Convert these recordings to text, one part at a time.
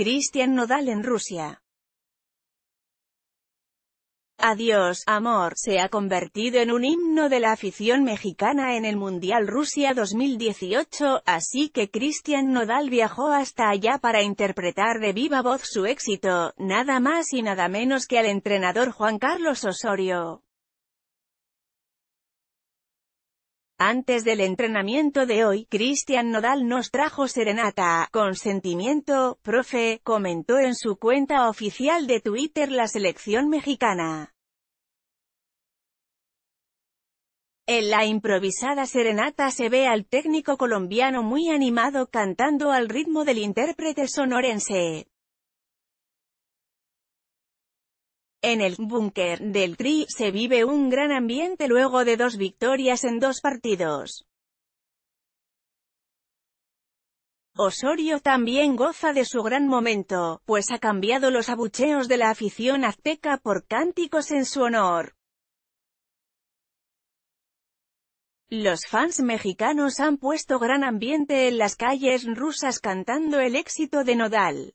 Cristian Nodal en Rusia. Adiós, amor, se ha convertido en un himno de la afición mexicana en el Mundial Rusia 2018, así que Cristian Nodal viajó hasta allá para interpretar de viva voz su éxito, nada más y nada menos que al entrenador Juan Carlos Osorio. Antes del entrenamiento de hoy, Cristian Nodal nos trajo serenata, con sentimiento, profe, comentó en su cuenta oficial de Twitter la selección mexicana. En la improvisada serenata se ve al técnico colombiano muy animado cantando al ritmo del intérprete sonorense. En el búnker del Tri se vive un gran ambiente luego de dos victorias en dos partidos. Osorio también goza de su gran momento, pues ha cambiado los abucheos de la afición azteca por cánticos en su honor. Los fans mexicanos han puesto gran ambiente en las calles rusas cantando el éxito de Nodal.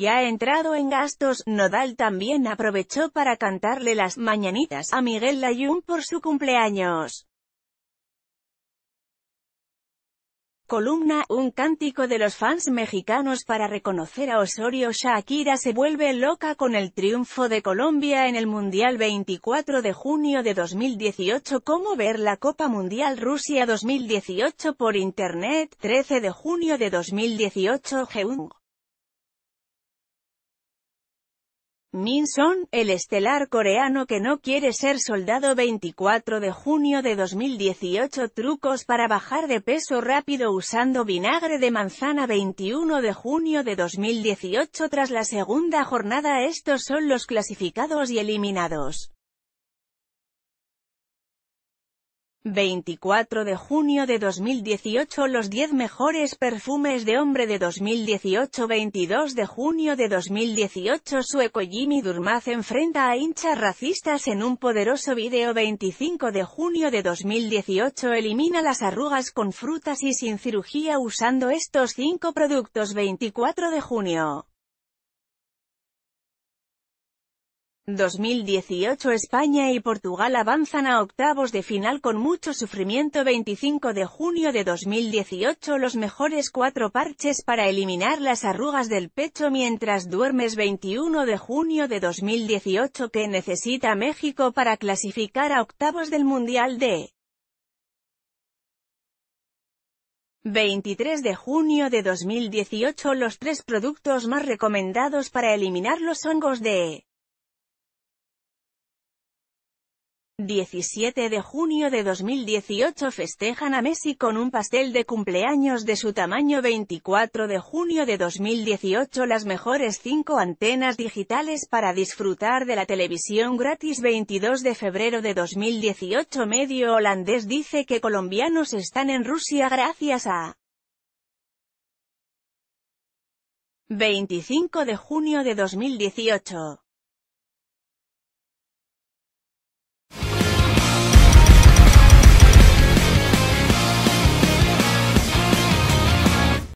Ya entrado en gastos, Nodal también aprovechó para cantarle las mañanitas a Miguel Layún por su cumpleaños. columna, un cántico de los fans mexicanos para reconocer a Osorio Shakira se vuelve loca con el triunfo de Colombia en el Mundial 24 de junio de 2018 Cómo ver la Copa Mundial Rusia 2018 por Internet, 13 de junio de 2018 Min Son, el estelar coreano que no quiere ser soldado 24 de junio de 2018 Trucos para bajar de peso rápido usando vinagre de manzana 21 de junio de 2018 Tras la segunda jornada estos son los clasificados y eliminados. 24 de junio de 2018 Los 10 mejores perfumes de hombre de 2018 22 de junio de 2018 Sueco Jimmy Durmaz enfrenta a hinchas racistas en un poderoso video 25 de junio de 2018 Elimina las arrugas con frutas y sin cirugía usando estos 5 productos 24 de junio 2018 España y Portugal avanzan a octavos de final con mucho sufrimiento 25 de junio de 2018 Los mejores cuatro parches para eliminar las arrugas del pecho mientras duermes 21 de junio de 2018 que necesita México para clasificar a octavos del Mundial de 23 de junio de 2018 Los tres productos más recomendados para eliminar los hongos de 17 de junio de 2018 festejan a Messi con un pastel de cumpleaños de su tamaño 24 de junio de 2018 las mejores 5 antenas digitales para disfrutar de la televisión gratis 22 de febrero de 2018 medio holandés dice que colombianos están en Rusia gracias a 25 de junio de 2018